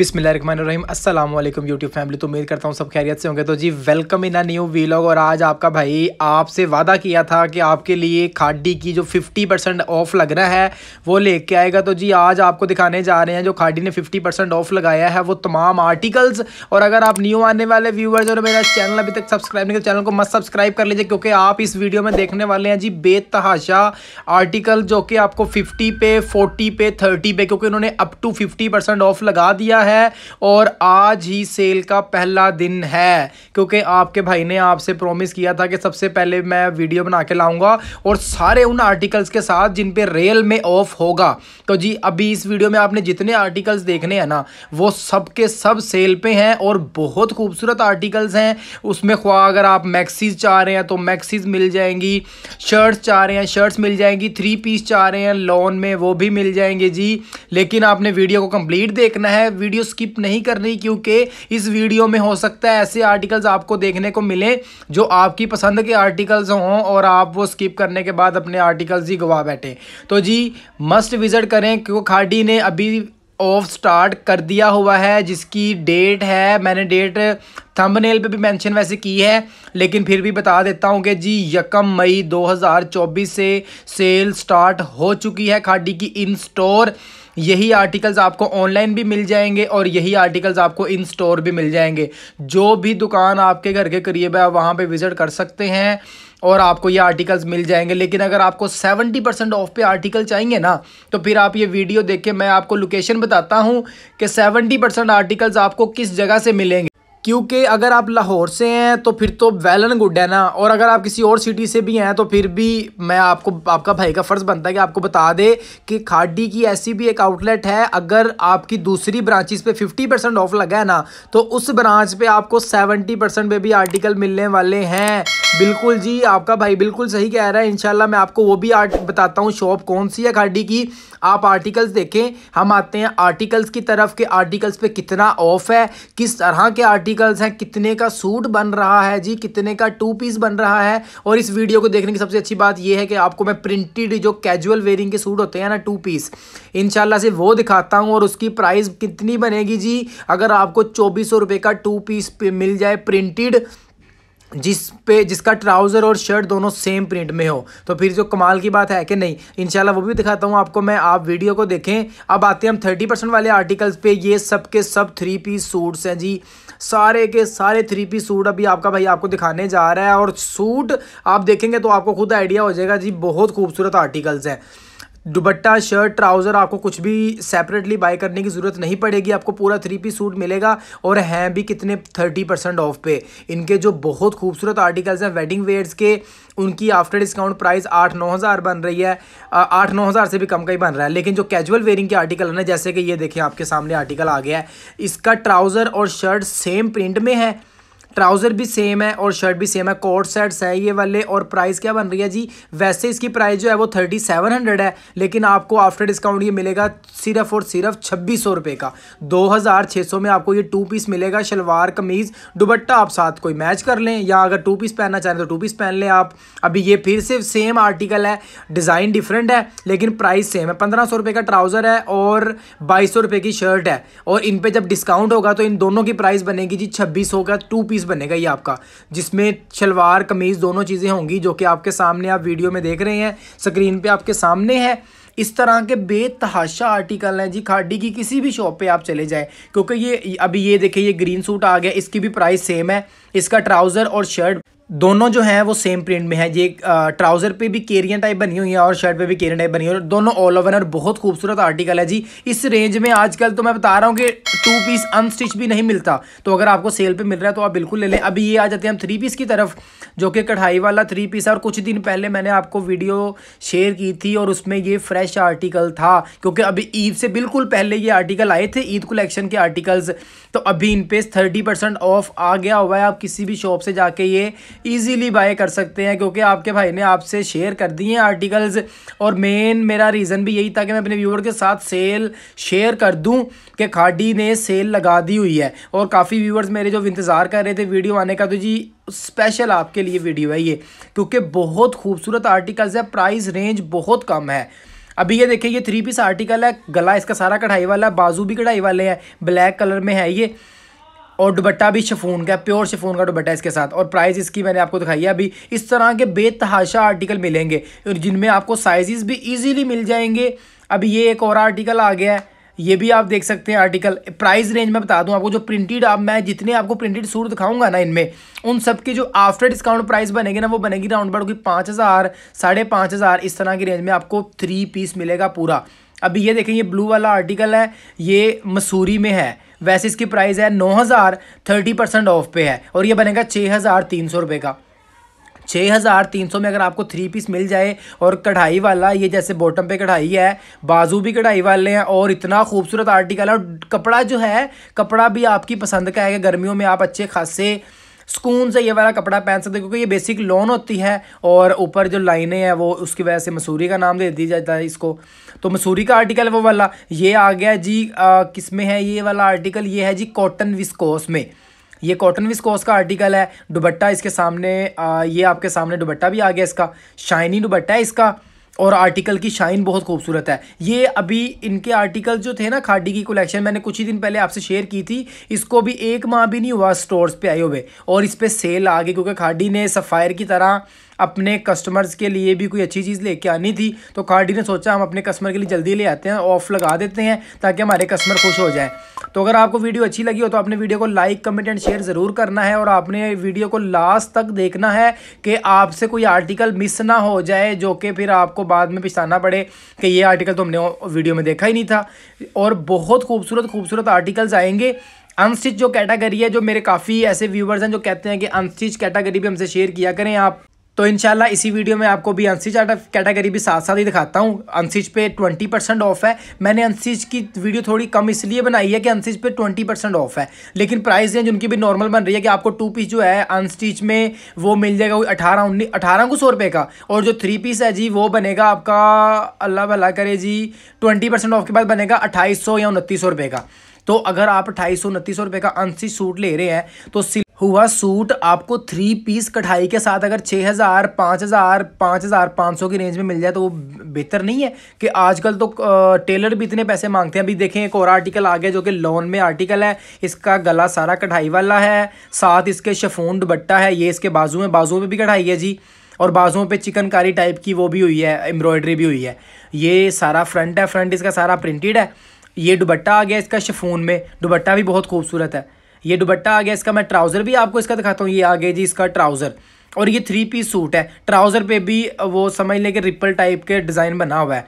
बिसमीम अस्सलाम वालेकुम यूट्यूब फैमिली तो उम्मीद करता हूँ सब खैरियत से होंगे तो जी welcome in a new vlog और आज आपका भाई आपसे वादा किया था कि आपके लिए खाडी की जो 50 परसेंट ऑफ लग रहा है वो लेके आएगा तो जी आज आपको दिखाने जा रहे हैं जो खाडी ने 50 परसेंट ऑफ लगाया है वो तमाम आर्टिकल्स और अगर आप न्यू आने वाले व्यूअर्स और मेरा चैनल अभी तक सब्सक्राइब नहीं कर चैनल को मत सब्सक्राइब कर लीजिए क्योंकि आप इस वीडियो में देखने वाले हैं जी बेतहाशा आर्टिकल जो कि आपको फिफ्टी पे फोर्टी पे थर्टी पे क्योंकि उन्होंने अप टू फिफ्टी ऑफ लगा दिया है और आज ही सेल का पहला दिन है क्योंकि आपके भाई ने आपसे प्रॉमिस किया था कि सबसे पहले मैं वीडियो बना के लाऊंगा और सारे उन आर्टिकल्स के साथ जिन पे रेल में ऑफ होगा तो जी अभी इस वीडियो में आपने जितने आर्टिकल्स देखने हैं ना वो सब के सब सेल पे हैं और बहुत खूबसूरत आर्टिकल्स हैं उसमें ख्वा अगर आप मैक्सीज चाह रहे हैं तो मैक्सीज मिल जाएंगी शर्ट्स चाह रहे हैं शर्ट्स मिल जाएंगी थ्री पीस चाह रहे हैं लॉन में वो भी मिल जाएंगे जी लेकिन आपने वीडियो को कंप्लीट देखना है वीडियो स्किप नहीं करनी क्योंकि इस वीडियो में हो सकता है ऐसे आर्टिकल्स आपको देखने को मिले जो आपकी पसंद के आर्टिकल्स हों और आप वो स्किप करने के बाद अपने आर्टिकल्स ही गवा बैठे तो जी मस्ट विज़िट करें क्यों खाडी ने अभी ऑफ स्टार्ट कर दिया हुआ है जिसकी डेट है मैंने डेट थंबनेल पे भी मेंशन वैसे की है लेकिन फिर भी बता देता हूँ कि जी यकम मई 2024 से सेल स्टार्ट हो चुकी है खाडी की इन स्टोर यही आर्टिकल्स आपको ऑनलाइन भी मिल जाएंगे और यही आर्टिकल्स आपको इन स्टोर भी मिल जाएंगे जो भी दुकान आपके घर के करीब है वहाँ पर विज़िट कर सकते हैं और आपको ये आर्टिकल्स मिल जाएंगे लेकिन अगर आपको 70 परसेंट ऑफ पे आर्टिकल चाहिए ना तो फिर आप ये वीडियो देख के मैं आपको लोकेशन बताता हूँ कि 70 परसेंट आर्टिकल्स आपको किस जगह से मिलेंगे क्योंकि अगर आप लाहौर से हैं तो फिर तो वेल एंड गुड है ना और अगर आप किसी और सिटी से भी हैं तो फिर भी मैं आपको आपका भाई का फ़र्ज़ बनता है कि आपको बता दे कि खाडी की ऐसी भी एक आउटलेट है अगर आपकी दूसरी ब्रांचेस पे 50 परसेंट ऑफ लगा है ना तो उस ब्रांच पे आपको 70 परसेंट पे भी आर्टिकल मिलने वाले हैं बिल्कुल जी आपका भाई बिल्कुल सही कह रहा है इनशाला मैं आपको वो भी आर्ट बताता हूँ शॉप कौन सी है खाडी की आप आर्टिकल्स देखें हम आते हैं आर्टिकल्स की तरफ के आर्टिकल्स पर कितना ऑफ है किस तरह के आर्टिकल आर्टिकल्स हैं कितने का सूट बन रहा है जी कितने का टू पीस बन रहा है और इस वीडियो को देखने की सबसे अच्छी बात यह है कि आपको मैं प्रिंटेड जो कैजुअल वेयरिंग के सूट होते हैं ना टू पीस इनशाला से वो दिखाता हूँ और उसकी प्राइस कितनी बनेगी जी अगर आपको चौबीस सौ का टू पीस मिल जाए प्रिंटेड जिस पे जिसका ट्राउज़र और शर्ट दोनों सेम प्रिंट में हो तो फिर जो कमाल की बात है कि नहीं इनशाला वो भी दिखाता हूँ आपको मैं आप वीडियो को देखें अब आते हैं हम थर्टी परसेंट वाले आर्टिकल्स पे ये सब के सब थ्री पीस सूट्स हैं जी सारे के सारे थ्री पी सूट अभी आपका भाई आपको दिखाने जा रहा है और सूट आप देखेंगे तो आपको खुद आइडिया हो जाएगा जी बहुत खूबसूरत आर्टिकल्स हैं दुबट्टा शर्ट ट्राउज़र आपको कुछ भी सेपरेटली बाय करने की ज़रूरत नहीं पड़ेगी आपको पूरा थ्री पी सूट मिलेगा और हैं भी कितने थर्टी परसेंट ऑफ पे इनके जो बहुत खूबसूरत आर्टिकल्स हैं वेडिंग वेयर्स के उनकी आफ्टर डिस्काउंट प्राइस आठ नौ हज़ार बन रही है आठ नौ हज़ार से भी कम का ही बन रहा है लेकिन जो कैजुअल वेयरिंग के आर्टिकल है ना जैसे कि ये देखें आपके सामने आर्टिकल आ गया है इसका ट्राउज़र और शर्ट सेम प्रिंट में है ट्राउज़र भी सेम है और शर्ट भी सेम है कोट सेट्स है ये वाले और प्राइस क्या बन रही है जी वैसे इसकी प्राइस जो है वो थर्टी सेवन हंड्रेड है लेकिन आपको आफ्टर डिस्काउंट ये मिलेगा सिर्फ और सिर्फ छब्बीस सौ रुपये का दो हज़ार छः सौ में आपको ये टू पीस मिलेगा शलवार कमीज़ दुबट्टा आप साथ कोई मैच कर लें या अगर टू पीस पहनना चाहें तो टू पीस पहन लें आप अभी ये फिर से सेम आर्टिकल है डिज़ाइन डिफरेंट है लेकिन प्राइस सेम है पंद्रह सौ रुपये का ट्राउज़र है और बाईस सौ रुपये की शर्ट है और इन पर जब डिस्काउंट होगा तो इन दोनों की प्राइस बनेगी जी छब्बीस सौ का टू पीस पीस बनेगा ये आपका जिसमें शलवार कमीज़ दोनों चीज़ें होंगी जो कि आपके सामने आप वीडियो में देख रहे हैं स्क्रीन पे आपके सामने है इस तरह के बेतहाशा आर्टिकल हैं जी खाडी की किसी भी शॉप पे आप चले जाएं क्योंकि ये अभी ये देखिए ये ग्रीन सूट आ गया इसकी भी प्राइस सेम है इसका ट्राउज़र और शर्ट दोनों जो हैं वो सेम प्रिंट में है ये ट्राउज़र पे भी केरियन टाइप बनी हुई है और शर्ट पे भी केरियन टाइप बनी हुई है दोनों ऑल ओवर और बहुत खूबसूरत आर्टिकल है जी इस रेंज में आजकल तो मैं बता रहा हूँ कि टू पीस अनस्टिच भी नहीं मिलता तो अगर आपको सेल पे मिल रहा है तो आप बिल्कुल ले लें अभी ये आ जाते हैं हम थ्री पीस की तरफ जो कि कढ़ाई वाला थ्री पीस है और कुछ दिन पहले मैंने आपको वीडियो शेयर की थी और उसमें ये फ्रेश आर्टिकल था क्योंकि अभी ईद से बिल्कुल पहले ये आर्टिकल आए थे ईद कलेक्शन के आर्टिकल्स तो अभी इन पे थर्टी ऑफ आ गया हुआ है आप किसी भी शॉप से जाके ये ईजीली बाय कर सकते हैं क्योंकि आपके भाई ने आपसे शेयर कर दिए हैं आर्टिकल्स और मेन मेरा रीज़न भी यही था कि मैं अपने व्यूअर के साथ सेल शेयर कर दूँ कि खाडी ने सेल लगा दी हुई है और काफ़ी व्यूअर्स मेरे जो इंतज़ार कर रहे थे वीडियो आने का तो जी स्पेशल आपके लिए वीडियो है ये क्योंकि बहुत खूबसूरत आर्टिकल्स है प्राइस रेंज बहुत कम है अभी ये देखिए ये थ्री पीस आर्टिकल है गला इसका सारा कढ़ाई वाला बाजू भी कढ़ाई वाले हैं ब्लैक कलर में है ये और दुबट्टा भी शफून का प्योर शफून का दुबट्टा इसके साथ और प्राइस इसकी मैंने आपको दिखाई है अभी इस तरह के बेतहाशा आर्टिकल मिलेंगे जिनमें आपको साइजेस भी इजीली मिल जाएंगे अभी ये एक और आर्टिकल आ गया है ये भी आप देख सकते हैं आर्टिकल प्राइस रेंज में बता दूं आपको जो प्रिंटेड आप मैं जितने आपको प्रिंटेड सूट दिखाऊंगा ना इनमें उन सब के जो आफ्टर डिस्काउंट प्राइस बनेंगे ना वो बनेगी राउंड अबाउट कोई पाँच हज़ार साढ़े पाँच हज़ार इस तरह की रेंज में आपको थ्री पीस मिलेगा पूरा अभी ये देखें ये ब्लू वाला आर्टिकल है ये मसूरी में है वैसे इसकी प्राइस है नौ हज़ार थर्टी परसेंट ऑफ पे है और ये बनेगा छः हज़ार तीन सौ रुपये का छः हज़ार तीन सौ में अगर आपको थ्री पीस मिल जाए और कढ़ाई वाला ये जैसे बॉटम पे कढ़ाई है बाजू भी कढ़ाई वाले हैं और इतना खूबसूरत आर्टिकल है और कपड़ा जो है कपड़ा भी आपकी पसंद का है गर्मियों में आप अच्छे खासे सुकून से ये वाला कपड़ा पहन सकते हैं क्योंकि ये बेसिक लॉन होती है और ऊपर जो लाइनें हैं वो उसकी वजह से मसूरी का नाम दे दिया जाता है इसको तो मसूरी का आर्टिकल है वो वाला ये आ गया जी किस में है ये वाला आर्टिकल ये है जी कॉटन विस्कोस में ये कॉटन विस्कोस का आर्टिकल है दुबट्टा इसके सामने आ, ये आपके सामने दुबट्टा भी आ गया इसका शाइनी दुबट्टा है इसका और आर्टिकल की शाइन बहुत खूबसूरत है ये अभी इनके आर्टिकल जो थे ना खाडी की कलेक्शन मैंने कुछ ही दिन पहले आपसे शेयर की थी इसको भी एक माह भी नहीं हुआ स्टोर्स पे आए हुए और इस पर सेल आ गई क्योंकि खाडी ने सफ़ायर की तरह अपने कस्टमर्स के लिए भी कोई अच्छी चीज़ लेके आनी थी तो कार्डी ने सोचा हम अपने कस्टमर के लिए जल्दी ले आते हैं ऑफ लगा देते हैं ताकि हमारे कस्टमर खुश हो जाए तो अगर आपको वीडियो अच्छी लगी हो तो आपने वीडियो को लाइक कमेंट एंड शेयर ज़रूर करना है और आपने वीडियो को लास्ट तक देखना है कि आपसे कोई आर्टिकल मिस ना हो जाए जो कि फिर आपको बाद में पिछताना पड़े कि ये आर्टिकल तो हमने वीडियो में देखा ही नहीं था और बहुत खूबसूरत खूबसूरत आर्टिकल्स आएंगे अनस्टिच जो कैटेगरी है जो मेरे काफ़ी ऐसे व्यूवर्स हैं जो कहते हैं कि अनस्टिच कैटेगरी भी हमसे शेयर किया करें आप तो इनशाला इसी वीडियो में आपको भी अनसिच कैटेगरी भी साथ साथ ही दिखाता हूँ अनसिच पे ट्वेंटी परसेंट ऑफ है मैंने अनसिच की वीडियो थोड़ी कम इसलिए बनाई है कि अनसिच पे ट्वेंटी परसेंट ऑफ है लेकिन प्राइस रेंज उनकी भी नॉर्मल बन रही है कि आपको टू पीस जो है अनस्टिच में वो मिल जाएगा अठारह उन्नीस अठारह को सौ रुपये का और जो थ्री पीस है जी वो बनेगा आपका अल्लाह भला करे जी ट्वेंटी परसेंट ऑफ के बाद बनेगा अट्ठाईस या उनतीस सौ रुपये का तो अगर आप अट्ठाईस सौ उनतीस सौ रुपये का अनस्टिच सूट ले रहे हैं तो हुआ सूट आपको थ्री पीस कढ़ाई के साथ अगर छः हज़ार पाँच हज़ार पाँच हज़ार पाँच सौ की रेंज में मिल जाए तो वो बेहतर नहीं है कि आजकल तो टेलर भी इतने पैसे मांगते हैं अभी देखें एक और आर्टिकल आ गया जो कि लॉन में आर्टिकल है इसका गला सारा कढ़ाई वाला है साथ इसके शफून दुबट्टा है ये इसके बाजू में बाजू में भी कढ़ाई है जी और बाजुओं पे चिकनकारी टाइप की वो भी हुई है एम्ब्रॉयडरी भी हुई है ये सारा फ्रंट है फ्रंट इसका सारा प्रिंटेड है ये दुबट्टा आ गया इसका शफून में दुबट्टा भी बहुत खूबसूरत है ये दुबट्टा आ गया इसका मैं ट्राउज़र भी आपको इसका दिखाता हूँ ये आ गया जी इसका ट्राउज़र और ये थ्री पीस सूट है ट्राउज़र पे भी वो समझ लें कि रिपल टाइप के डिज़ाइन बना हुआ है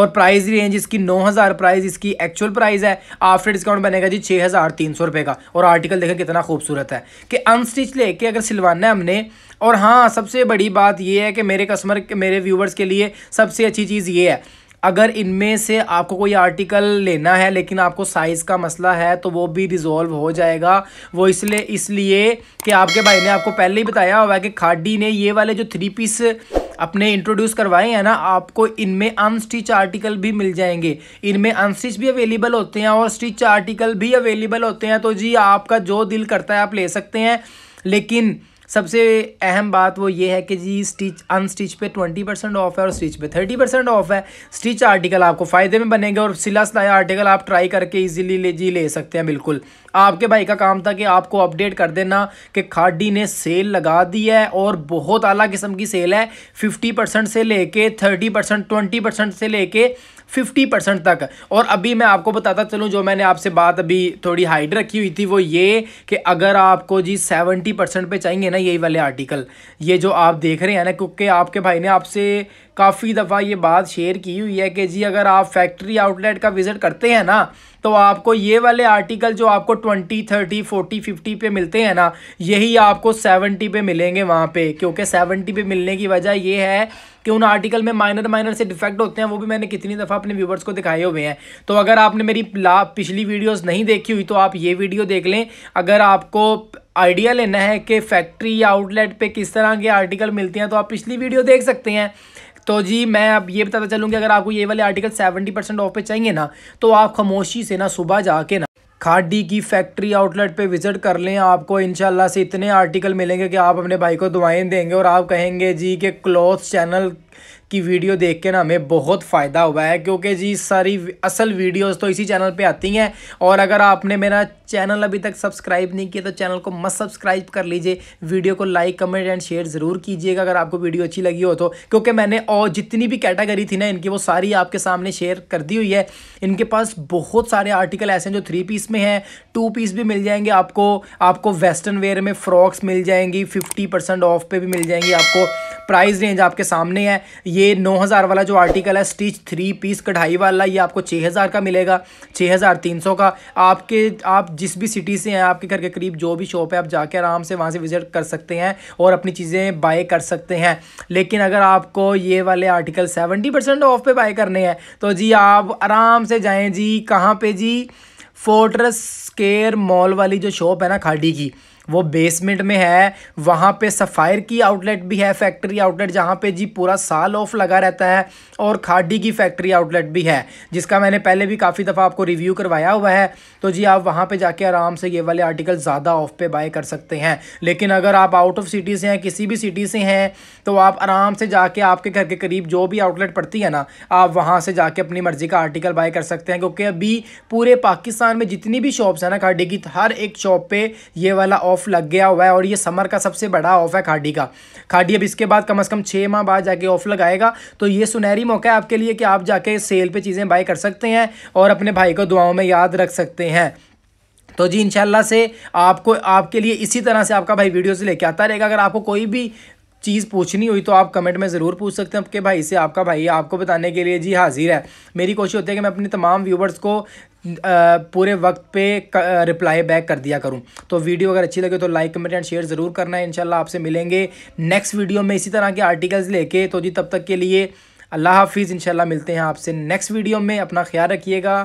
और प्राइस रेंज इसकी नौ हज़ार प्राइस इसकी एक्चुअल प्राइस है आफ्टर डिस्काउंट बनेगा जी छः हज़ार तीन सौ रुपये का और आर्टिकल देखें कितना खूबसूरत है कि अनस्टिच लेके अगर सिलवाना है हमने और हाँ सबसे बड़ी बात ये है कि मेरे कस्टमर मेरे व्यूवर्स के लिए सबसे अच्छी चीज़ ये है अगर इनमें से आपको कोई आर्टिकल लेना है लेकिन आपको साइज़ का मसला है तो वो भी रिजॉल्व हो जाएगा वो इसलिए इसलिए कि आपके भाई ने आपको पहले ही बताया हुआ है कि खाडी ने ये वाले जो थ्री पीस अपने इंट्रोड्यूस करवाए हैं ना आपको इनमें अनस्टिच आर्टिकल भी मिल जाएंगे इनमें अनस्टिच भी अवेलेबल होते हैं और स्टिच आर्टिकल भी अवेलेबल होते हैं तो जी आपका जो दिल करता है आप ले सकते हैं लेकिन सबसे अहम बात वो ये है कि जी स्टिच अनस्टिच पे ट्वेंटी परसेंट ऑफ है और स्टिच पे थर्टी परसेंट ऑफ है स्टिच आर्टिकल आपको फ़ायदे में बनेंगे और सिला सिलाया आर्टिकल आप ट्राई करके इजीली ले जी ले सकते हैं बिल्कुल आपके भाई का काम था कि आपको अपडेट कर देना कि खाडी ने सेल लगा दी है और बहुत अला किस्म की सेल है फिफ्टी परसेंट से ले थर्टी परसेंट ट्वेंटी परसेंट से लेके फिफ्टी परसेंट तक और अभी मैं आपको बताता चलूँ जो मैंने आपसे बात अभी थोड़ी हाइड रखी हुई थी वो ये कि अगर आपको जी सेवेंटी परसेंट पर चाहिए ना यही वाले आर्टिकल ये जो आप देख रहे हैं ना क्योंकि आपके भाई ने आपसे काफ़ी दफ़ा ये बात शेयर की हुई है कि जी अगर आप फैक्ट्री आउटलेट का विज़िट करते हैं ना तो आपको ये वाले आर्टिकल जो आपको ट्वेंटी थर्टी फोर्टी फिफ्टी पे मिलते हैं ना यही आपको सेवेंटी पे मिलेंगे वहाँ पे क्योंकि सेवेंटी पे मिलने की वजह ये है कि उन आर्टिकल में माइनर माइनर से डिफेक्ट होते हैं वो भी मैंने कितनी दफ़ा अपने व्यूवर्स को दिखाए हुए हैं तो अगर आपने मेरी ला पिछली वीडियोस नहीं देखी हुई तो आप ये वीडियो देख लें अगर आपको आइडिया लेना है कि फैक्ट्री या आउटलेट पे किस तरह के आर्टिकल मिलते हैं तो आप पिछली वीडियो देख सकते हैं तो जी मैं अब ये बताता चलूँगी अगर आपको ये वाले आर्टिकल सेवेंटी परसेंट ऑफ पे चाहिए ना तो आप खामोशी से ना सुबह जाके ना खाडी की फैक्ट्री आउटलेट पे विज़िट कर लें आपको इनशाला से इतने आर्टिकल मिलेंगे कि आप अपने भाई को दुआएं देंगे और आप कहेंगे जी के क्लॉथ चैनल की वीडियो देख के ना हमें बहुत फ़ायदा हुआ है क्योंकि जी सारी असल वीडियोस तो इसी चैनल पे आती हैं और अगर आपने मेरा चैनल अभी तक सब्सक्राइब नहीं किया तो चैनल को मत सब्सक्राइब कर लीजिए वीडियो को लाइक कमेंट एंड शेयर ज़रूर कीजिएगा अगर आपको वीडियो अच्छी लगी हो तो क्योंकि मैंने और जितनी भी कैटेगरी थी ना इनकी वो सारी आपके सामने शेयर कर दी हुई है इनके पास बहुत सारे आर्टिकल ऐसे हैं जो थ्री पीस में हैं टू पीस भी मिल जाएंगे आपको आपको वेस्टर्न वेयर में फ़्रॉक्स मिल जाएंगी फिफ्टी परसेंट ऑफ पर भी मिल जाएंगी आपको प्राइस रेंज आपके सामने है ये 9000 वाला जो आर्टिकल है स्टिच थ्री पीस कढ़ाई वाला ये आपको 6000 का मिलेगा 6300 का आपके आप जिस भी सिटी से हैं आपके घर के करीब जो भी शॉप है आप जाके आराम से वहाँ से विज़िट कर सकते हैं और अपनी चीज़ें बाय कर सकते हैं लेकिन अगर आपको ये वाले आर्टिकल सेवेंटी परसेंट ऑफ पे बाय करने हैं तो जी आप आराम से जाएँ जी कहाँ पर जी फोर्ट्रस केयर मॉल वाली जो शॉप है ना खाडी की वो बेसमेंट में है वहाँ पे सफ़ायर की आउटलेट भी है फैक्ट्री आउटलेट जहाँ पे जी पूरा साल ऑफ लगा रहता है और खाडी की फैक्ट्री आउटलेट भी है जिसका मैंने पहले भी काफ़ी दफ़ा आपको रिव्यू करवाया हुआ है तो जी आप वहाँ पे जाके आराम से ये वाले आर्टिकल ज़्यादा ऑफ पे बाय कर सकते हैं लेकिन अगर आप आउट ऑफ सिटी से हैं किसी भी सिटी से हैं तो आप आराम से जाके आपके घर के करीब जो भी आउटलेट पड़ती है ना आप वहाँ से जाके अपनी मर्ज़ी का आर्टिकल बाय कर सकते हैं क्योंकि अभी पूरे पाकिस्तान में जितनी भी शॉप्स हैं ना खाडी की हर एक शॉप पर ये वाला ऑफ ऑफ लग गया हुआ है और ये समर का सबसे बड़ा ऑफ है खाडी का खाडी अब इसके बाद कम से कम छः माह बाद जाके ऑफ लगाएगा तो ये सुनहरी मौका है आपके लिए कि आप जाके सेल पर चीज़ें बाई कर सकते हैं और अपने भाई को दुआओं में याद रख सकते हैं तो जी इंशाल्लाह से आपको आपके लिए इसी तरह से आपका भाई वीडियोस लेके आता रहेगा अगर आपको कोई भी चीज़ पूछनी हुई तो आप कमेंट में ज़रूर पूछ सकते हैं आपके भाई से आपका भाई आपको बताने के लिए जी हाजिर है मेरी कोशिश होती है कि मैं अपने तमाम व्यूवर्स को पूरे वक्त पे रिप्लाई बैक कर दिया करूं तो वीडियो अगर अच्छी लगे तो लाइक कमेंट एंड शेयर ज़रूर करना है इनशाला आपसे मिलेंगे नेक्स्ट वीडियो में इसी तरह के आर्टिकल्स लेके तो जी तब तक के लिए अल्लाह हाफिज़ इनशाला मिलते हैं आपसे नेक्स्ट वीडियो में अपना ख्याल रखिएगा